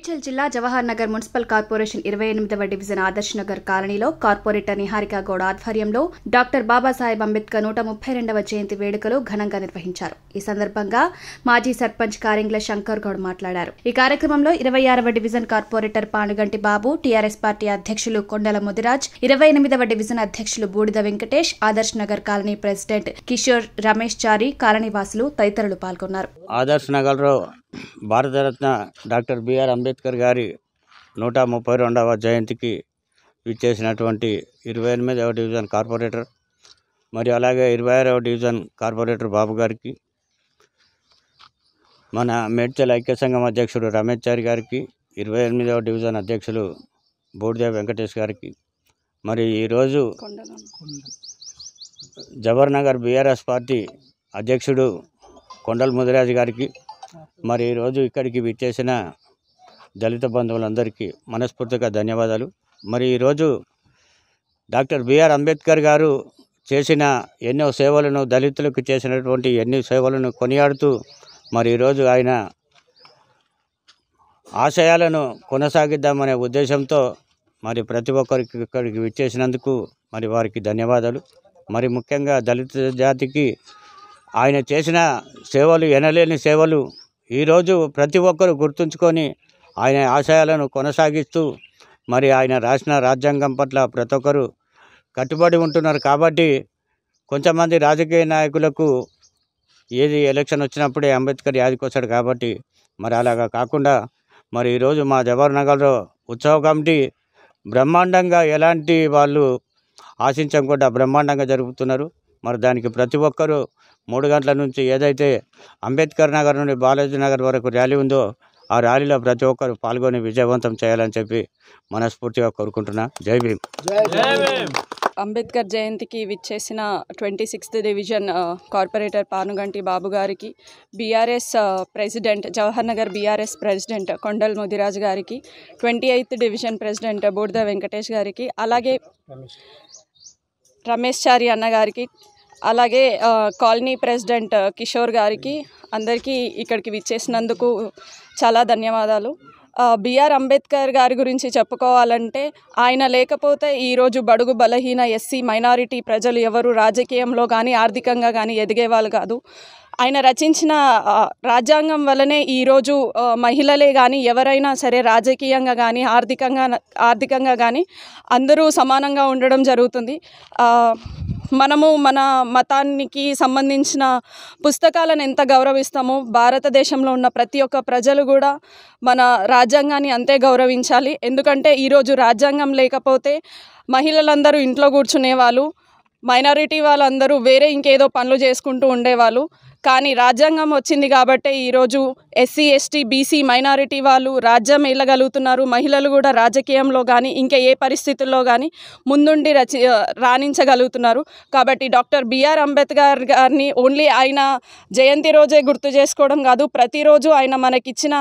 మేడ్చల్ జిల్లా Jawahar Nagar municipal corporation ఇరవై ఎనిమిదవ డివిజన్ ఆదర్శ్ నగర్ కాలనీలో కార్పొరేటర్ నిహారిక గౌడ్ ఆధ్వర్యంలో డాక్టర్ బాబాసాహెబ్ అంబేద్కర్ నూట ముప్పై రెండవ జయంతి వేడుకలు ఘనంగా నిర్వహించారు ఈ సందర్భంగా మాజీ సర్పంచ్ కారింగ్ల శంకర్ గౌడ్ మాట్లాడారు ఈ కార్యక్రమంలో ఇరవై ఆరవ division corporator Panuganti Babu TRS party అధ్యక్షులు కొండల ముదిరాజ్ ఇరవై ఎనిమిదవ డివిజన్ అధ్యక్షులు బూడిద వెంకటేష్ ఆదర్శ్ నగర్ కాలనీ ప్రెసిడెంట్ కిషోర్ రమేష్ చారి కాలనీవాసులు తదితరులు పాల్గొన్నారు భారతరత్న డాక్టర్ బిఆర్ అంబేద్కర్ గారి నూట ముప్పై రెండవ జయంతికి ఇచ్చేసినటువంటి ఇరవై ఎనిమిదవ డివిజన్ కార్పొరేటర్ మరియు అలాగే ఇరవై ఆరవ డివిజన్ కార్పొరేటర్ బాబు గారికి మన మేడ్చల్ ఐక్య సంఘం అధ్యక్షుడు రమేష్ చారి గారికి ఇరవై ఎనిమిదవ డివిజన్ అధ్యక్షులు బూడిదేవి వెంకటేష్ గారికి మరి ఈరోజు జవహర్ నగర్ బీఆర్ఎస్ పార్టీ అధ్యక్షుడు కొండల్ ముదిరాజు గారికి మరి ఈరోజు ఇక్కడికి విచ్చేసిన దళిత బంధువులందరికీ మనస్ఫూర్తిగా ధన్యవాదాలు మరి ఈరోజు డాక్టర్ బిఆర్ అంబేద్కర్ గారు చేసిన ఎన్నో సేవలను దళితులకు చేసినటువంటి ఎన్ని సేవలను కొనియాడుతూ మరి ఈరోజు ఆయన ఆశయాలను కొనసాగిద్దామనే ఉద్దేశంతో మరి ప్రతి ఒక్కరికి ఇక్కడికి విచ్చేసినందుకు మరి వారికి ధన్యవాదాలు మరి ముఖ్యంగా దళిత జాతికి ఆయన చేసిన సేవలు ఎనలేని సేవలు ఈరోజు ప్రతి ఒక్కరూ గుర్తుంచుకొని ఆయన ఆశయాలను కొనసాగిస్తూ మరి ఆయన రాసిన రాజ్యాంగం పట్ల ప్రతి ఒక్కరు కట్టుబడి ఉంటున్నారు కాబట్టి కొంతమంది రాజకీయ నాయకులకు ఏది ఎలక్షన్ వచ్చినప్పుడే అంబేద్కర్ యాదికి కాబట్టి మరి అలాగా కాకుండా మరి ఈరోజు మా జవహర్ నగర్లో ఉత్సవ కమిటీ బ్రహ్మాండంగా ఎలాంటి వాళ్ళు ఆశించకుండా బ్రహ్మాండంగా జరుపుతున్నారు మరి దానికి ప్రతి ఒక్కరూ మూడు గంటల నుంచి ఏదైతే అంబేద్కర్ నగర్ నుండి బాలాజీ నగర్ వరకు ర్యాలీ ఉందో ఆ ర్యాలీలో ప్రతి ఒక్కరు పాల్గొని విజయవంతం చేయాలని చెప్పి మనస్ఫూర్తిగా కోరుకుంటున్నా జై భీమ్ అంబేద్కర్ జయంతికి విచ్చేసిన twenty sixth division corporator Panuganti Babu గారికి BRS president Jawahar Nagar BRS president Kondal Modiraj గారికి ట్వంటీ ఎయిత్ డివిజన్ ప్రెసిడెంట్ బూడిద వెంకటేష్ గారికి అలాగే రమేష్ చారి అన్నగారికి అలాగే కాలనీ ప్రెసిడెంట్ కిషోర్ గారికి అందరికీ ఇక్కడికి విచ్చేసినందుకు చాలా ధన్యవాదాలు బిఆర్ అంబేద్కర్ గారి గురించి చెప్పుకోవాలంటే ఆయన లేకపోతే ఈరోజు బడుగు బలహీన ఎస్సీ మైనారిటీ ప్రజలు ఎవరు రాజకీయంలో కానీ ఆర్థికంగా కానీ ఎదిగేవాళ్ళు కాదు ఆయన రచించిన రాజ్యాంగం వలనే ఈరోజు మహిళలే కానీ ఎవరైనా సరే రాజకీయంగా కానీ ఆర్థికంగా ఆర్థికంగా కానీ అందరూ సమానంగా ఉండడం జరుగుతుంది మనము మన మతానికి సంబంధించిన పుస్తకాలను ఎంత గౌరవిస్తామో భారతదేశంలో ఉన్న ప్రతి ఒక్క ప్రజలు కూడా మన రాజ్యాంగాన్ని అంతే గౌరవించాలి ఎందుకంటే ఈరోజు రాజ్యాంగం లేకపోతే మహిళలందరూ ఇంట్లో కూర్చునేవాళ్ళు మైనారిటీ వాళ్ళందరూ వేరే ఇంకేదో పనులు చేసుకుంటూ ఉండేవాళ్ళు కానీ రాజ్యాంగం వచ్చింది కాబట్టి ఈరోజు ఎస్సీ ఎస్టీ బీసీ మైనారిటీ వాళ్ళు రాజ్యం వెళ్ళగలుగుతున్నారు మహిళలు కూడా రాజకీయంలో కానీ ఇంకా ఏ పరిస్థితుల్లో కానీ ముందుండి రచి రాణించగలుగుతున్నారు కాబట్టి డాక్టర్ బిఆర్ అంబేద్కర్ గారిని ఓన్లీ ఆయన జయంతి రోజే గుర్తు చేసుకోవడం కాదు ప్రతిరోజు ఆయన మనకిచ్చిన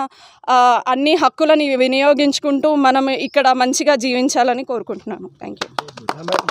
అన్ని హక్కులని వినియోగించుకుంటూ మనం ఇక్కడ మంచిగా జీవించాలని కోరుకుంటున్నాను థ్యాంక్ యూ